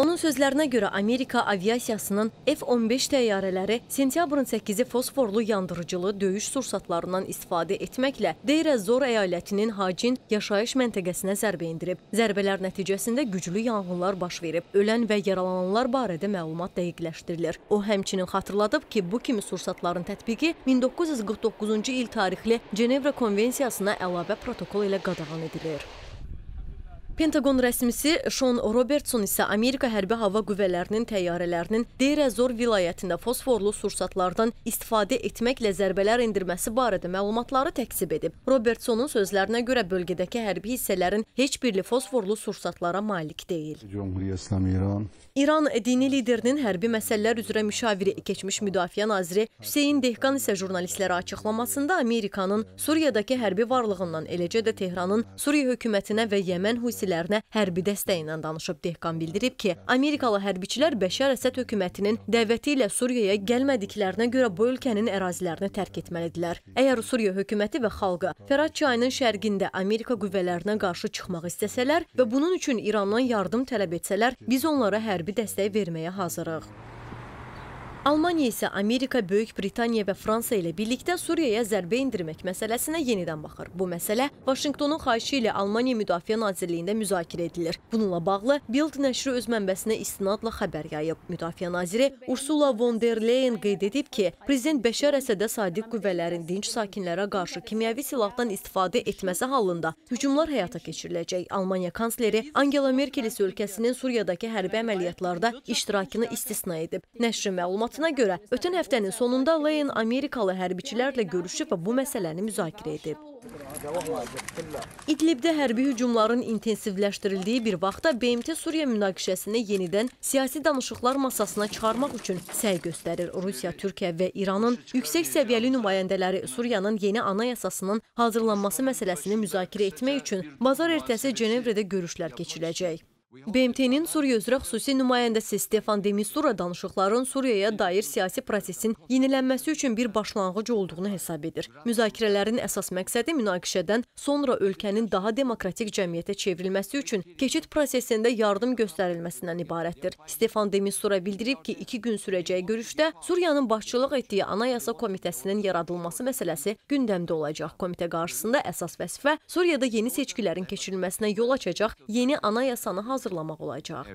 Onun sözlərinə görə Amerika aviasiyasının F-15 təyyarələri sentyabrın 8-i fosforlu yandırıcılı döyüş sursatlarından istifadə etməklə Deyrə Zor əyalətinin Hacin yaşayış məntəqəsinə zərbə indirib. Zərbələr nəticəsində güclü yanğınlar baş verib. Ölən və yaralananlar barədə məlumat dəqiqləşdirilir. O həmçinin xatırladıb ki, bu kimi sursatların tətbiqi 1949-cu il tarixli Cenevra Konvensiyasına əlavə protokol ilə qadağan edilir. Pentagon rəsmisi Sean Robertson isə Amerika Hərbi Hava Qüvvələrinin təyyarələrinin Deir-Əzor vilayətində fosforlu sursatlardan istifadə etməklə zərbələr endirməsi barədə məlumatları təksib edib. Robertsonun sözlərinə görə bölgədəki hərbi hissələrin heç birli fosforlu sursatlara malik deyil. İran dini liderinin hərbi məsələlər üzrə müşaviri keçmiş müdafiə naziri Hüseyin Dehqan isə jurnalistlərə açıqlamasında Amerikanın Suriyadakı hərbi varlığından eləcə də Tehranın Suriya hökumətinə və Yəmən Hüseyin müqaviləsinə hərbi dəstəyi ilə danışıb. Dehqan bildirib ki, Amerikalı hərbiçilər Bəşər Əsəd hökumətinin dəvəti ilə Suriyaya gəlmədiklərinə görə bu ölkənin ərazilərini tərk etməlidirlər. Əgər Suriya hökuməti və xalqı Fərat çayının şərqində Amerika qüvvələrinə qarşı çıxmaq istəsələr və bunun üçün İrandan yardım tələb etsələr, biz onlara hərbi dəstək verməyə hazırıq. Almaniya isə Amerika, Böyük Britaniya və Fransa ilə birlikdə Suriyaya zərbə endirmək məsələsinə yenidən baxır. Bu məsələ Vaşinqtonun xahişi ilə Almaniya Müdafiə Nazirliyində müzakirə edilir. Bununla bağlı Bild nəşri öz mənbəsinə istinadla xəbər yayıb. Müdafiə naziri Ursula von der Leyen qeyd edib ki, prezident Bəşər Əsədə sadiq qüvvələrin dinç sakinlərə qarşı kimyəvi silahdan istifadə etməsi halında hücumlar həyata keçiriləcək. Almaniya kansleri Angela Merkel isə ölkəsinin Suriyadakı hərbi əməliyyatlarda iştirakını istisna edib. Nəşrin məlumat məlumatına görə, ötən həftənin sonunda Leyen Amerikalı hərbiçilərlə görüşüb və bu məsələni müzakirə edib. İdlibdə hərbi hücumların intensivləşdirildiyi bir vaxtda BMT Suriya münaqişəsini yenidən siyasi danışıqlar masasına çıxarmaq üçün səy göstərir. Rusiya, Türkiyə və İranın yüksək səviyyəli nümayəndələri Suriyanın yeni anayasasının hazırlanması məsələsini müzakirə etmək üçün bazar ertəsi Cenevrədə görüşlər keçiriləcək. BMT-nin Suriya üzrə xüsusi nümayəndəsi Stefan Demistura danışıqların Suriyaya dair siyasi prosesin yenilənməsi üçün bir başlanğıc olduğunu hesab edir. Müzakirələrin əsas məqsədi münaqişədən sonra ölkənin daha demokratik cəmiyyətə çevrilməsi üçün keçid prosesində yardım göstərilməsindən ibarətdir. Stefan Demistura bildirib ki, iki gün sürəcək görüşdə Suriyanın başçılıq etdiyi Anayasa Komitəsinin yaradılması məsələsi gündəmdə olacaq. Komitə qarşısında əsas vəzifə Suriyada yeni seçkilərin keçirilməsinə yol açacaq yeni anayasanı hazırlamaq hazırlamaq olacaq.